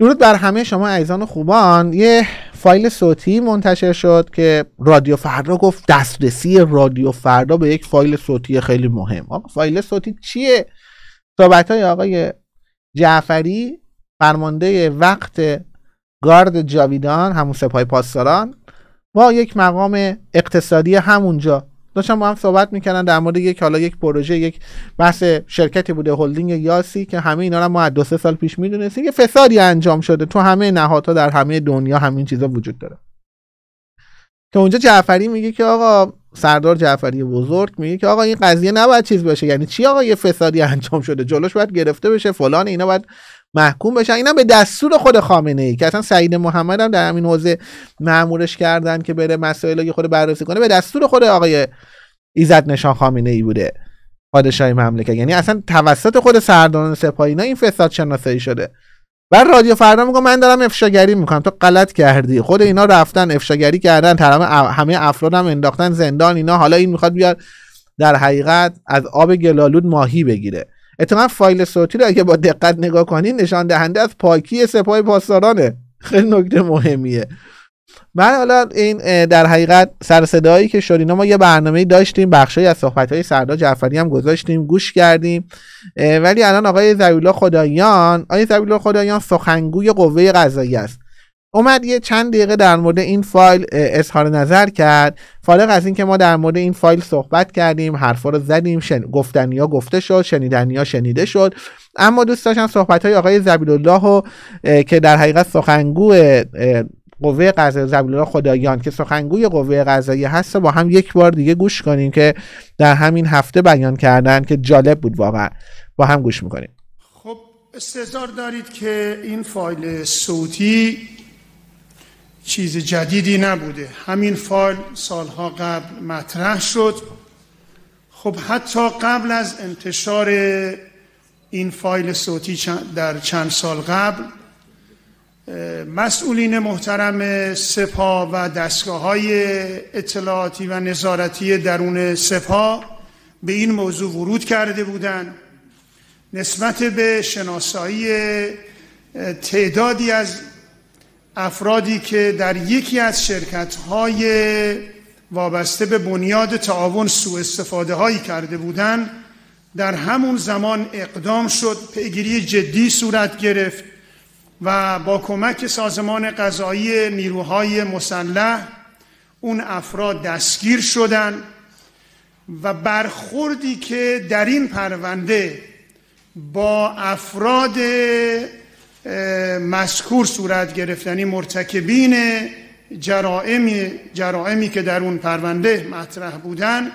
درود بر همه شما عزیزان و خوبان یه فایل صوتی منتشر شد که رادیو فردا گفت دسترسی رادیو فردا به یک فایل صوتی خیلی مهم آقا فایل صوتی چیه صحبت های آقای جعفری فرمانده وقت گارد جاویدان همون سپاه پاسداران با یک مقام اقتصادی همونجا داشتن با هم صحبت میکنن در مورد یک حالا یک پروژه یک بحث شرکتی بوده هلدینگ یاسی که همه اینا رو ما از دو سه سال پیش میدونستیم یه فسادی انجام شده تو همه نهادها در همه دنیا همین چیزا وجود داره که اونجا جعفری میگه که آقا سردار جعفری بزرگ میگه که آقا این قضیه نباید چیز باشه یعنی چی آقا یه فسادی انجام شده جلوش باید گرفته بشه فلان اینا باید محکوم بشن اینا به دستور خود خامنه ای که اصلا سعید محمد هم در همین حوزه مامورش کردن که بره مسائل خود بررسی کنه به دستور خود آقای ایزد نشان خامنه ای بوده پادشاه مملکت یعنی اصلا توسط خود سرداران سپاهی اینا این فساد شناسایی شده و رادیو فردا میگه من دارم افشاگری میکنم تو غلط کردی خود اینا رفتن افشاگری کردن تمام همه افراد هم انداختن زندان اینا حالا این میخواد بیاد در حقیقت از آب گلالود ماهی بگیره اتفاقا فایل صوتی رو اگه با دقت نگاه کنین نشان دهنده از پاکی سپاه پاسدارانه خیلی نکته مهمیه من حالا این در حقیقت سر که شد ما یه برنامه داشتیم بخشی از صحبت های سردار جعفری هم گذاشتیم گوش کردیم ولی الان آقای زویلا خدایان آقای زویلا خدایان سخنگوی قوه قضایی است اومد یه چند دقیقه در مورد این فایل اظهار نظر کرد فارغ از اینکه ما در مورد این فایل صحبت کردیم حرفا رو زدیم شن... گفتنیا گفته شد شنیدنیا شنیده شد اما دوست داشتم صحبت های آقای زبیل الله که در حقیقت سخنگو قوه قضاییه زبیل خدایان که سخنگوی قوه قضاییه هست با هم یک بار دیگه گوش کنیم که در همین هفته بیان کردن که جالب بود واقعا با هم گوش میکنیم خب استظار دارید که این فایل صوتی چیز جدیدی نبوده همین فایل سالها قبل مطرح شد خب حتی قبل از انتشار این فایل صوتی در چند سال قبل مسئولین محترم سپا و دستگاه های اطلاعاتی و نظارتی درون سپا به این موضوع ورود کرده بودند نسبت به شناسایی تعدادی از افرادی که در یکی از شرکت های وابسته به بنیاد تعاون سوء استفاده هایی کرده بودند در همون زمان اقدام شد پیگیری جدی صورت گرفت و با کمک سازمان قضایی نیروهای مسلح اون افراد دستگیر شدند و برخوردی که در این پرونده با افراد مسکور صورت گرفتنی یعنی مرتکبین جرائمی, جرائمی که در اون پرونده مطرح بودن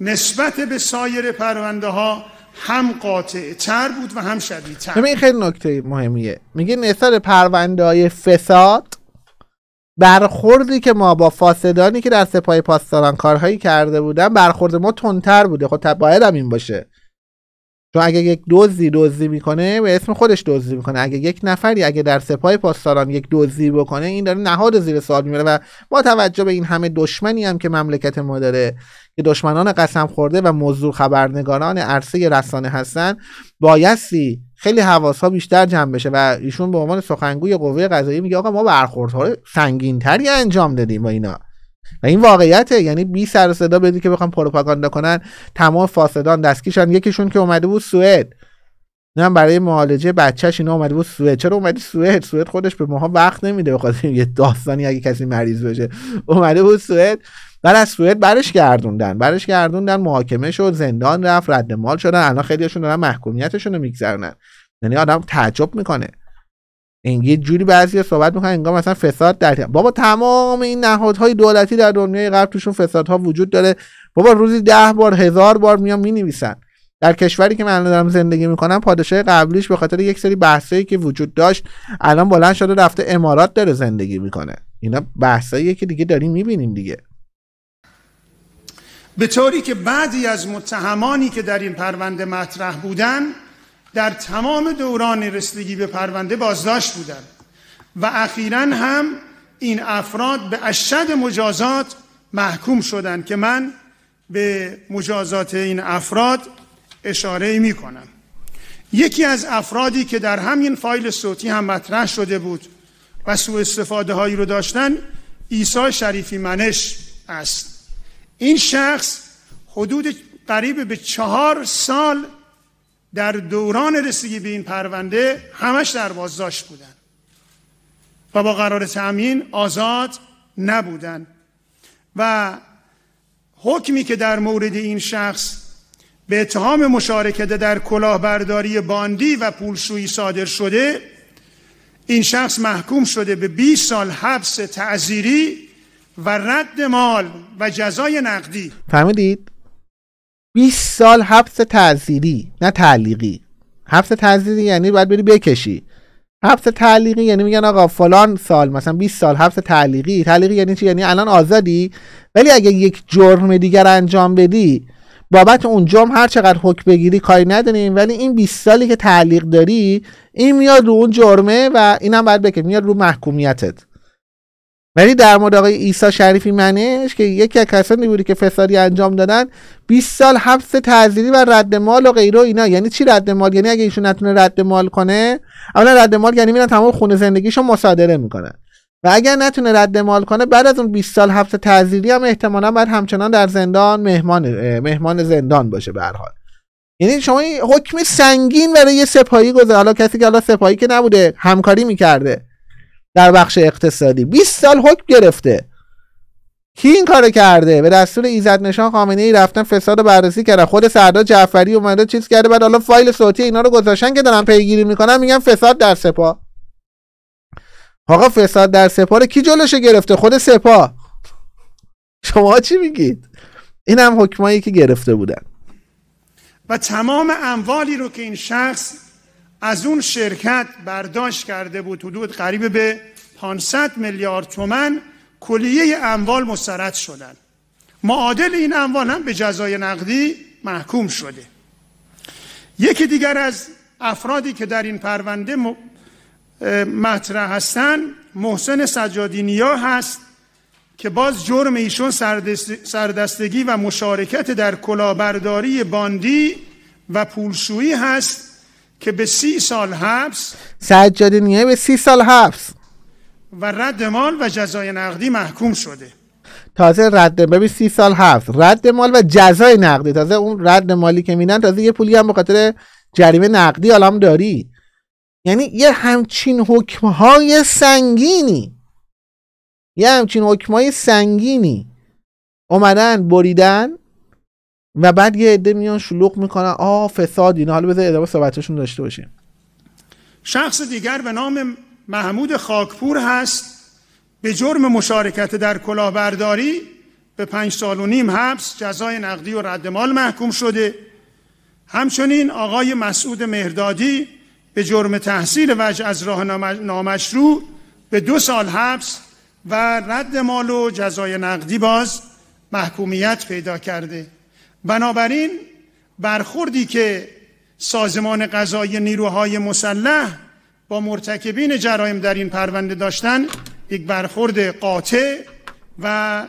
نسبت به سایر پرونده ها هم قاطع تر بود و هم شدید تر این خیلی نکته مهمیه میگه نسبت پرونده های فساد برخوردی که ما با فاسدانی که در سپاه پاسداران کارهایی کرده بودن برخورد ما تندتر بوده خب باید این باشه تو اگه یک دزدی دزدی میکنه به اسم خودش دزدی میکنه اگه یک نفری اگه در سپاه پاسداران یک دزدی بکنه این داره نهاد زیر سوال میبره و با توجه به این همه دشمنی هم که مملکت ما داره که دشمنان قسم خورده و موضوع خبرنگاران عرصه رسانه هستن بایستی خیلی حواس ها بیشتر جمع بشه و ایشون به عنوان سخنگوی قوه قضایی میگه آقا ما برخوردها سنگینتری انجام دادیم با اینا و این واقعیته یعنی بی سر صدا بدی که بخوام پروپاگاندا کنن تمام فاسدان شدن یکیشون که اومده بود سوئد نه برای معالجه بچهش اینا اومده بود سوئد چرا اومدی سوئد سوئد خودش به ماها وقت نمیده بخاطر یه داستانی اگه کسی مریض بشه اومده بود سوئد بعد از سوئد برش گردوندن برش گردوندن محاکمه شد زندان رفت رد مال شدن الان خیلیشون دارن محکومیتشون رو میگذرونن یعنی آدم تعجب میکنه این یه جوری بعضی صحبت میکنن انگار مثلا فساد در بابا تمام این نهادهای دولتی در دنیای غرب توشون فسادها وجود داره بابا روزی ده بار هزار بار میان مینویسن در کشوری که من دارم زندگی میکنم پادشاه قبلیش به خاطر یک سری بحثایی که وجود داشت الان بلند شده رفته امارات داره زندگی میکنه اینا بحثاییه که دیگه داریم میبینیم دیگه به طوری که بعضی از متهمانی که در این پرونده مطرح بودن در تمام دوران رسیدگی به پرونده بازداشت بودند و اخیرا هم این افراد به اشد مجازات محکوم شدند که من به مجازات این افراد اشاره می کنم یکی از افرادی که در همین فایل صوتی هم مطرح شده بود و سوء استفاده هایی رو داشتن عیسی شریفی منش است این شخص حدود قریب به چهار سال در دوران رسیدگی به این پرونده همش در بازداشت بودن و با قرار تأمین آزاد نبودن و حکمی که در مورد این شخص به اتهام مشارکت در کلاهبرداری باندی و پولشویی صادر شده این شخص محکوم شده به 20 سال حبس تعذیری و رد مال و جزای نقدی فهمیدید 20 سال حبس تعزیری نه تعلیقی حبس تعزیری یعنی باید بری بکشی حبس تعلیقی یعنی میگن آقا فلان سال مثلا 20 سال حبس تعلیقی تعلیقی یعنی چی یعنی الان آزادی ولی اگه یک جرم دیگر انجام بدی بابت اون جرم هر چقدر حکم بگیری کاری نداریم ولی این 20 سالی که تعلیق داری این میاد رو اون جرمه و اینم باید بکشی میاد رو محکومیتت ولی در مورد آقای عیسی شریفی منش که یکی از کسانی بودی که فسادی انجام دادن 20 سال حبس تعزیری و رد مال و غیره و اینا یعنی چی رد مال یعنی اگه ایشون نتونه رد مال کنه اولا رد مال یعنی میرن تمام خونه زندگیشو مصادره میکنن و اگر نتونه رد مال کنه بعد از اون 20 سال حبس تعزیری هم احتمالا بعد همچنان در زندان مهمان مهمان زندان باشه به هر حال یعنی شما حکم سنگین برای یه سپاهی گذاشته حالا کسی که حالا سپاهی که نبوده همکاری میکرده در بخش اقتصادی 20 سال حکم گرفته کی این کارو کرده به دستور ایزد نشان خامنه ای رفتن فساد بررسی کردن خود سردار جعفری اومده چیز کرده بعد حالا فایل صوتی اینا رو گذاشتن که دارن پیگیری میکنن میگن فساد در سپا آقا فساد در سپا رو کی جلوش گرفته خود سپا شما چی میگید این هم حکمایی که گرفته بودن و تمام اموالی رو که این شخص از اون شرکت برداشت کرده بود حدود قریب به 500 میلیارد تومن کلیه اموال مسترد شدن معادل این اموال هم به جزای نقدی محکوم شده یکی دیگر از افرادی که در این پرونده مطرح هستند محسن سجادی هست که باز جرم ایشون سردستگی و مشارکت در کلاهبرداری باندی و پولشویی هست که به سی سال حبس سجاد نیه به سی سال حبس و رد مال و جزای نقدی محکوم شده تازه رد ببین سی سال حبس رد مال و جزای نقدی تازه اون رد مالی که میدن تازه یه پولی هم به خاطر جریمه نقدی الان داری یعنی یه همچین حکمهای سنگینی یه همچین حکمهای سنگینی اومدن بریدن و بعد یه عده میان شلوغ میکنن آ فساد اینا حالا بذار ادامه صحبتشون داشته باشیم شخص دیگر به نام محمود خاکپور هست به جرم مشارکت در کلاهبرداری به پنج سال و نیم حبس جزای نقدی و رد مال محکوم شده همچنین آقای مسعود مهردادی به جرم تحصیل وجه از راه نامشروع به دو سال حبس و رد مال و جزای نقدی باز محکومیت پیدا کرده بنابراین برخوردی که سازمان قضایی نیروهای مسلح با مرتکبین جرایم در این پرونده داشتن یک برخورد قاطع و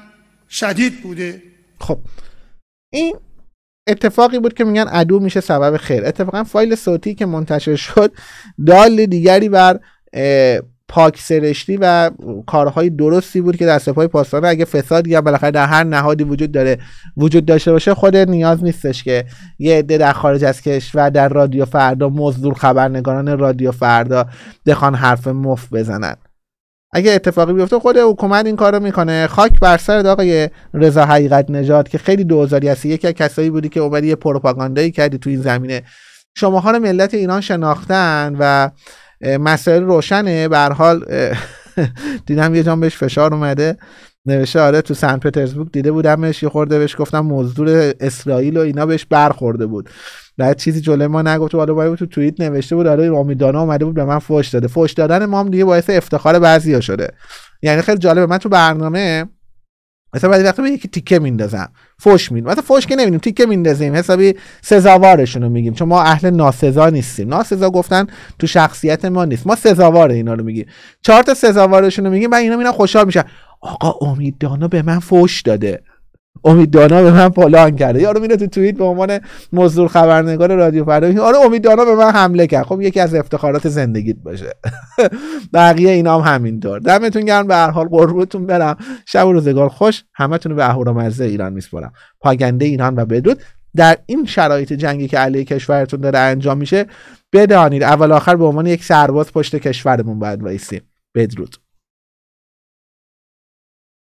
شدید بوده خب این اتفاقی بود که میگن عدو میشه سبب خیر اتفاقا فایل صوتی که منتشر شد دال دیگری بر پاک سرشتی و کارهای درستی بود که در سپاه پاسداران اگه فساد یا بالاخره در هر نهادی وجود داره وجود داشته باشه خود نیاز نیستش که یه عده در خارج از کشور در رادیو فردا مزدور خبرنگاران رادیو فردا بخوان حرف مف بزنن اگه اتفاقی بیفته خود حکومت این کارو میکنه خاک بر سر آقای رضا حقیقت نجات که خیلی دوزاری هستی یکی از کسایی بودی که اومدی یه پروپاگاندایی کردی تو این زمینه شماها رو ملت ایران شناختن و مسئله روشنه به حال دیدم یه جام بهش فشار اومده نوشته آره تو سن پترزبورگ دیده بودمش یه خورده بهش گفتم مزدور اسرائیل و اینا بهش برخورده بود بعد چیزی جلوی ما نگفت حالا باید تو توییت نوشته بود آره رامیدانا اومده بود به من فوش داده فوش دادن ما هم دیگه باعث افتخار بعضیا شده یعنی خیلی جالبه من تو برنامه مثلا بعد وقتی که یکی تیکه میندازم فوش میدم مثلا فوش که نمیدیم تیکه میندازیم حسابی سزاوارشون رو میگیم چون ما اهل ناسزا نیستیم ناسزا گفتن تو شخصیت ما نیست ما سزاوار اینا رو میگیم چهار تا سزاوارشون رو میگیم بعد اینا میرن خوشحال میشن آقا امید به من فوش داده امید دانا به من فلان کرده یارو میره تو توییت به عنوان مزدور خبرنگار رادیو فردا آره امید به من حمله کرد خب یکی از افتخارات زندگیت باشه بقیه اینا هم همینطور دمتون گرم به هر حال قربونتون برم شب و روزگار خوش همتون رو به اهورامزه ایران میسپارم پاگنده ایران و بدرود در این شرایط جنگی که علیه کشورتون داره انجام میشه بدانید اول آخر به عنوان یک سرباز پشت کشورمون باید وایسیم بدرود